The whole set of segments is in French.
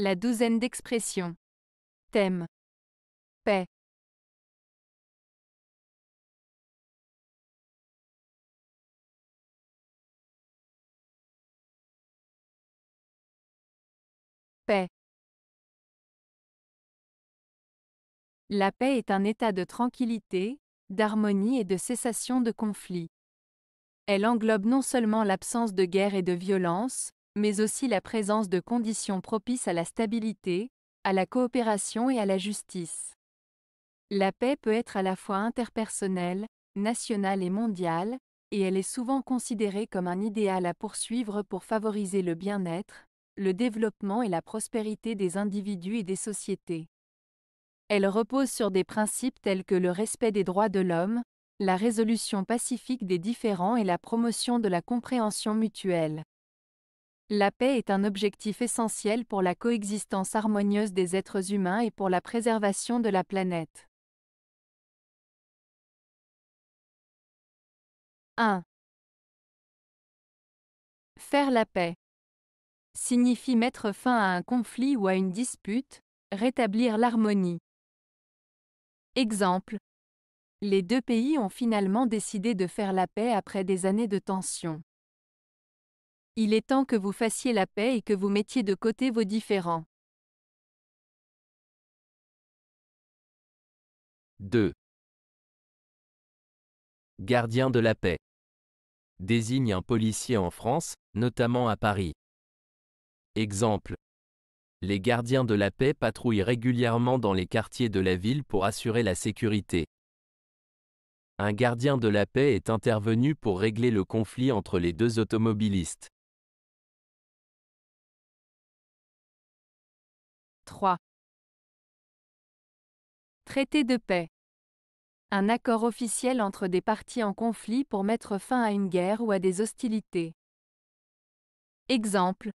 La douzaine d'expressions. Thème. Paix. Paix. La paix est un état de tranquillité, d'harmonie et de cessation de conflits. Elle englobe non seulement l'absence de guerre et de violence, mais aussi la présence de conditions propices à la stabilité, à la coopération et à la justice. La paix peut être à la fois interpersonnelle, nationale et mondiale, et elle est souvent considérée comme un idéal à poursuivre pour favoriser le bien-être, le développement et la prospérité des individus et des sociétés. Elle repose sur des principes tels que le respect des droits de l'homme, la résolution pacifique des différends et la promotion de la compréhension mutuelle. La paix est un objectif essentiel pour la coexistence harmonieuse des êtres humains et pour la préservation de la planète. 1. Faire la paix signifie mettre fin à un conflit ou à une dispute, rétablir l'harmonie. Exemple. Les deux pays ont finalement décidé de faire la paix après des années de tensions. Il est temps que vous fassiez la paix et que vous mettiez de côté vos différends. 2. Gardien de la paix. Désigne un policier en France, notamment à Paris. Exemple. Les gardiens de la paix patrouillent régulièrement dans les quartiers de la ville pour assurer la sécurité. Un gardien de la paix est intervenu pour régler le conflit entre les deux automobilistes. 3. Traité de paix. Un accord officiel entre des parties en conflit pour mettre fin à une guerre ou à des hostilités. Exemple.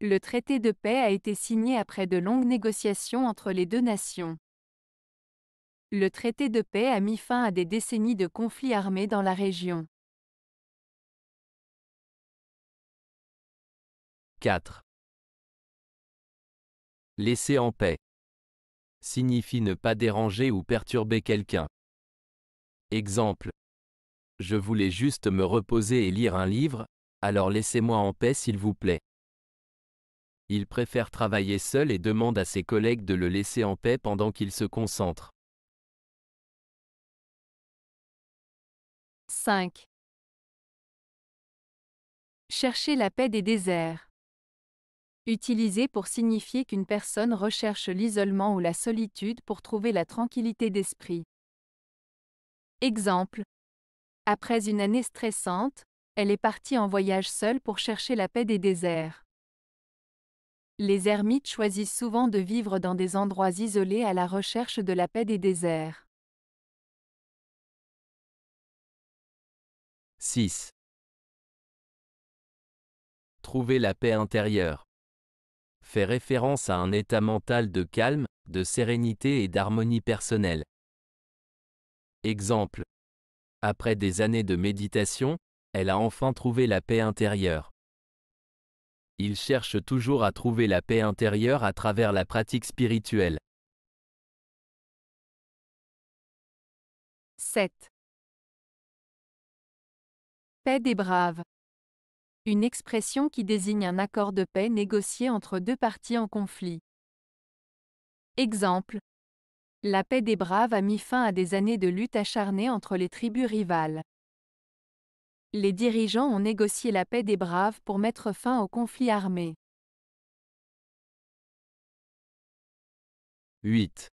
Le traité de paix a été signé après de longues négociations entre les deux nations. Le traité de paix a mis fin à des décennies de conflits armés dans la région. 4. Laisser en paix signifie ne pas déranger ou perturber quelqu'un. Exemple. Je voulais juste me reposer et lire un livre, alors laissez-moi en paix s'il vous plaît. Il préfère travailler seul et demande à ses collègues de le laisser en paix pendant qu'il se concentre. 5. Chercher la paix des déserts utilisé pour signifier qu'une personne recherche l'isolement ou la solitude pour trouver la tranquillité d'esprit. Exemple. Après une année stressante, elle est partie en voyage seule pour chercher la paix des déserts. Les ermites choisissent souvent de vivre dans des endroits isolés à la recherche de la paix des déserts. 6. Trouver la paix intérieure fait référence à un état mental de calme, de sérénité et d'harmonie personnelle. Exemple. Après des années de méditation, elle a enfin trouvé la paix intérieure. Il cherche toujours à trouver la paix intérieure à travers la pratique spirituelle. 7. Paix des braves une expression qui désigne un accord de paix négocié entre deux parties en conflit. Exemple. La paix des Braves a mis fin à des années de lutte acharnée entre les tribus rivales. Les dirigeants ont négocié la paix des Braves pour mettre fin au conflit armé. 8.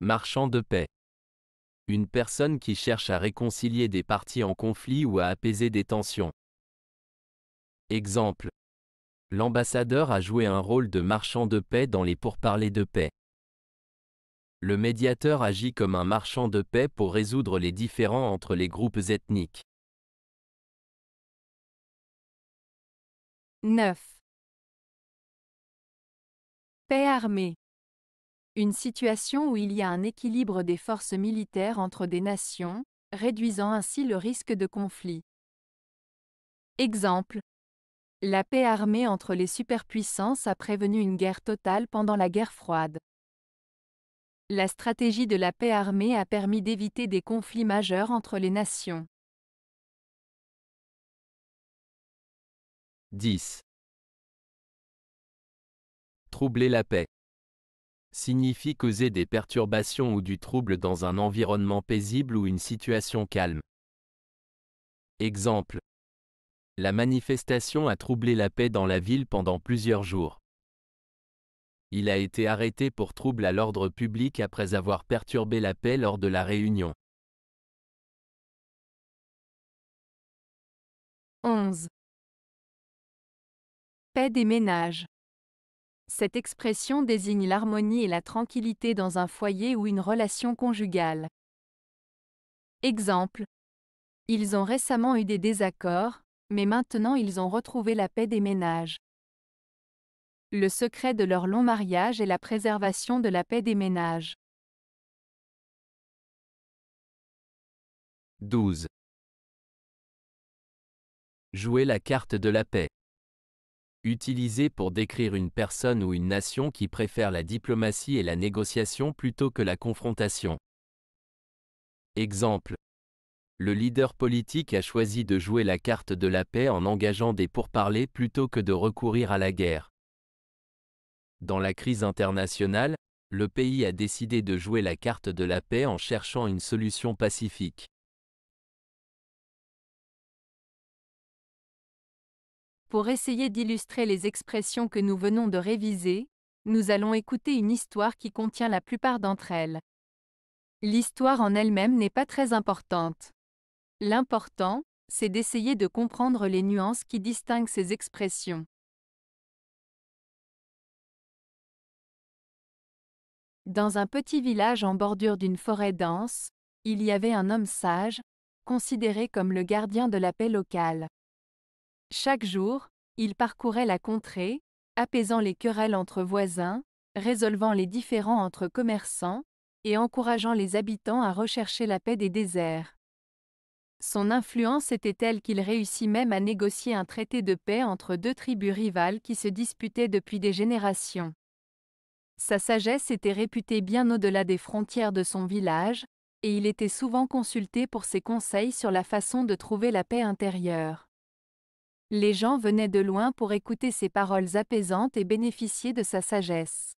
Marchand de paix. Une personne qui cherche à réconcilier des parties en conflit ou à apaiser des tensions. Exemple. L'ambassadeur a joué un rôle de marchand de paix dans les pourparlers de paix. Le médiateur agit comme un marchand de paix pour résoudre les différends entre les groupes ethniques. 9. Paix armée une situation où il y a un équilibre des forces militaires entre des nations, réduisant ainsi le risque de conflit. Exemple. La paix armée entre les superpuissances a prévenu une guerre totale pendant la guerre froide. La stratégie de la paix armée a permis d'éviter des conflits majeurs entre les nations. 10. Troubler la paix signifie causer des perturbations ou du trouble dans un environnement paisible ou une situation calme. Exemple. La manifestation a troublé la paix dans la ville pendant plusieurs jours. Il a été arrêté pour trouble à l'ordre public après avoir perturbé la paix lors de la réunion. 11. Paix des ménages. Cette expression désigne l'harmonie et la tranquillité dans un foyer ou une relation conjugale. Exemple. Ils ont récemment eu des désaccords, mais maintenant ils ont retrouvé la paix des ménages. Le secret de leur long mariage est la préservation de la paix des ménages. 12. Jouer la carte de la paix utilisé pour décrire une personne ou une nation qui préfère la diplomatie et la négociation plutôt que la confrontation. Exemple. Le leader politique a choisi de jouer la carte de la paix en engageant des pourparlers plutôt que de recourir à la guerre. Dans la crise internationale, le pays a décidé de jouer la carte de la paix en cherchant une solution pacifique. Pour essayer d'illustrer les expressions que nous venons de réviser, nous allons écouter une histoire qui contient la plupart d'entre elles. L'histoire en elle-même n'est pas très importante. L'important, c'est d'essayer de comprendre les nuances qui distinguent ces expressions. Dans un petit village en bordure d'une forêt dense, il y avait un homme sage, considéré comme le gardien de la paix locale. Chaque jour, il parcourait la contrée, apaisant les querelles entre voisins, résolvant les différends entre commerçants, et encourageant les habitants à rechercher la paix des déserts. Son influence était telle qu'il réussit même à négocier un traité de paix entre deux tribus rivales qui se disputaient depuis des générations. Sa sagesse était réputée bien au-delà des frontières de son village, et il était souvent consulté pour ses conseils sur la façon de trouver la paix intérieure. Les gens venaient de loin pour écouter ses paroles apaisantes et bénéficier de sa sagesse.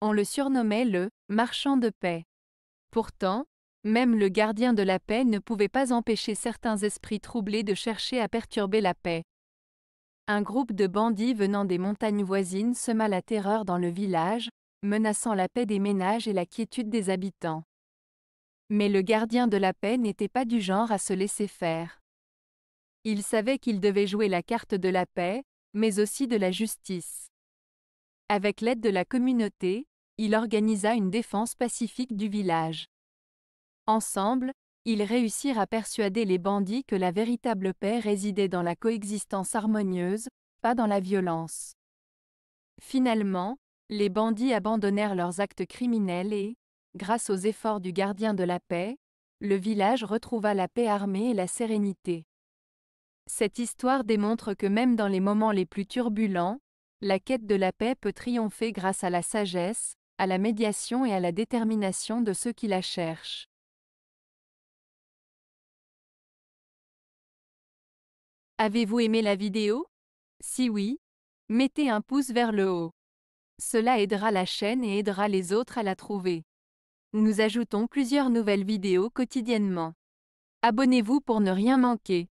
On le surnommait le marchand de paix. Pourtant, même le gardien de la paix ne pouvait pas empêcher certains esprits troublés de chercher à perturber la paix. Un groupe de bandits venant des montagnes voisines sema la terreur dans le village, menaçant la paix des ménages et la quiétude des habitants. Mais le gardien de la paix n'était pas du genre à se laisser faire. Il savait qu'il devait jouer la carte de la paix, mais aussi de la justice. Avec l'aide de la communauté, il organisa une défense pacifique du village. Ensemble, ils réussirent à persuader les bandits que la véritable paix résidait dans la coexistence harmonieuse, pas dans la violence. Finalement, les bandits abandonnèrent leurs actes criminels et, grâce aux efforts du gardien de la paix, le village retrouva la paix armée et la sérénité. Cette histoire démontre que même dans les moments les plus turbulents, la quête de la paix peut triompher grâce à la sagesse, à la médiation et à la détermination de ceux qui la cherchent. Avez-vous aimé la vidéo Si oui, mettez un pouce vers le haut. Cela aidera la chaîne et aidera les autres à la trouver. Nous ajoutons plusieurs nouvelles vidéos quotidiennement. Abonnez-vous pour ne rien manquer.